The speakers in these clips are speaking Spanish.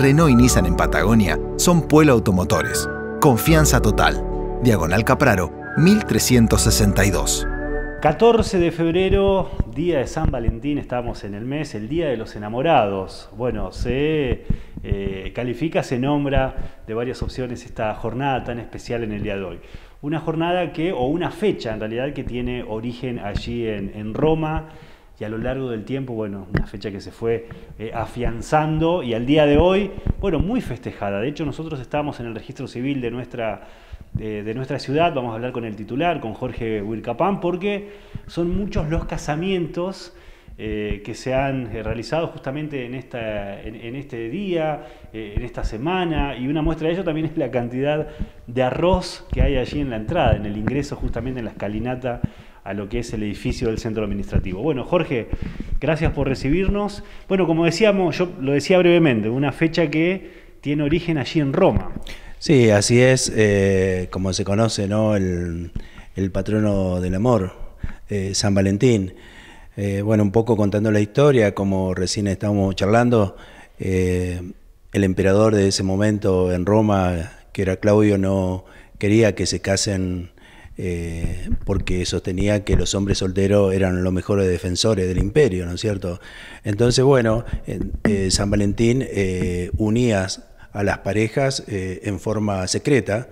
Renault y Nissan en Patagonia son Pueblo Automotores. Confianza total. Diagonal Capraro, 1362. 14 de febrero, día de San Valentín, estamos en el mes, el Día de los Enamorados. Bueno, se eh, califica, se nombra de varias opciones esta jornada tan especial en el día de hoy. Una jornada que, o una fecha en realidad, que tiene origen allí en, en Roma, y a lo largo del tiempo, bueno, una fecha que se fue eh, afianzando y al día de hoy, bueno, muy festejada. De hecho, nosotros estamos en el registro civil de nuestra, de, nuestra ciudad, vamos a hablar con el titular, con Jorge Wilcapán, porque son muchos los casamientos. Eh, que se han eh, realizado justamente en, esta, en, este día, en esta semana, y una muestra de ello también es la cantidad de arroz que hay allí en la entrada, en el ingreso justamente en la escalinata a lo que es el edificio del centro administrativo. Bueno, Jorge, gracias por recibirnos. Bueno, como decíamos, yo lo decía brevemente, una fecha que tiene origen allí en Roma. Sí, así es, eh, como se conoce, ¿no? El, patrono del amor, eh, San Valentín. Eh, bueno, un poco contando la historia, como recién estábamos charlando, el emperador de ese momento en Roma, que era Claudio, no quería que se casen eh, porque sostenía que los hombres solteros eran los mejores defensores del imperio, ¿no es cierto? Entonces, bueno, eh, San Valentín eh, unía a las parejas en forma secreta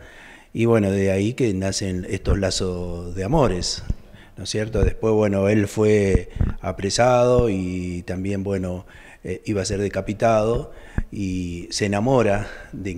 y bueno, de ahí que nacen estos lazos de amores. ¿no es cierto? Después, bueno, él fue apresado y también, bueno, eh, iba a ser decapitado y se enamora de,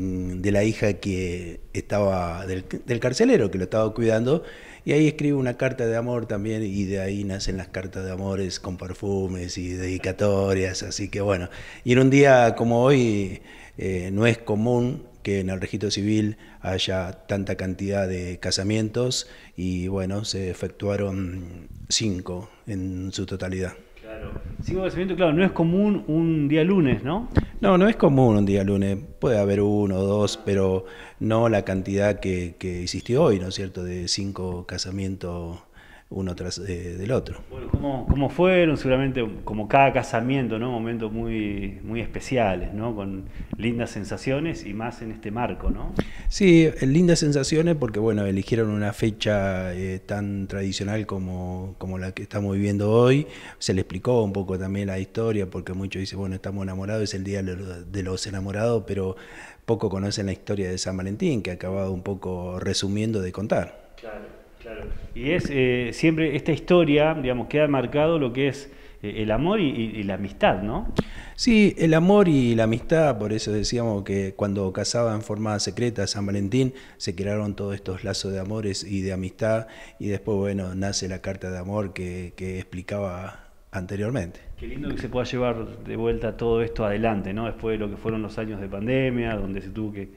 la hija que estaba del, carcelero que lo estaba cuidando y ahí escribe una carta de amor también y de ahí nacen las cartas de amores con perfumes y dedicatorias, así que bueno, y en un día como hoy eh, no es común que en el registro civil haya tanta cantidad de casamientos y bueno, se efectuaron cinco en su totalidad claro, no es común un día lunes, ¿no? No, no es común un día lunes. Puede haber uno o dos, pero no la cantidad que, que hiciste hoy, ¿no es cierto? De cinco casamientos uno tras eh, del otro. Bueno, ¿cómo, fueron? Seguramente como cada casamiento, ¿no? Momentos muy, muy especiales, ¿no? Con lindas sensaciones y más en este marco, ¿no? Sí, eh, lindas sensaciones porque, bueno, eligieron una fecha eh, tan tradicional como, como la que estamos viviendo hoy. Se le explicó un poco también la historia porque muchos dicen, bueno, estamos enamorados, es el Día de los Enamorados, pero poco conocen la historia de San Valentín, que acabado un poco resumiendo de contar. Claro. Y es eh, siempre esta historia, digamos, ha marcado lo que es eh, el amor y, la amistad, ¿no? Sí, el amor y la amistad, por eso decíamos que cuando casaba en forma secreta San Valentín, se crearon todos estos lazos de amores y de amistad, y después, bueno, nace la carta de amor que, que explicaba anteriormente. Qué lindo que se pueda llevar de vuelta todo esto adelante, ¿no? Después de lo que fueron los años de pandemia, donde se tuvo que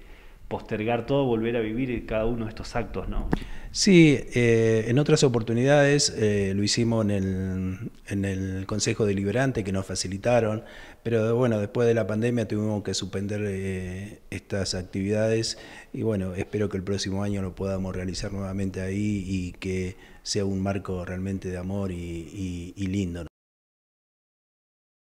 postergar todo, volver a vivir cada uno de estos actos, ¿no? Sí, eh, en otras oportunidades eh, lo hicimos en el, en el, Consejo Deliberante que nos facilitaron, pero bueno, después de la pandemia tuvimos que suspender eh, estas actividades y bueno, espero que el próximo año lo podamos realizar nuevamente ahí y que sea un marco realmente de amor y, y, y lindo.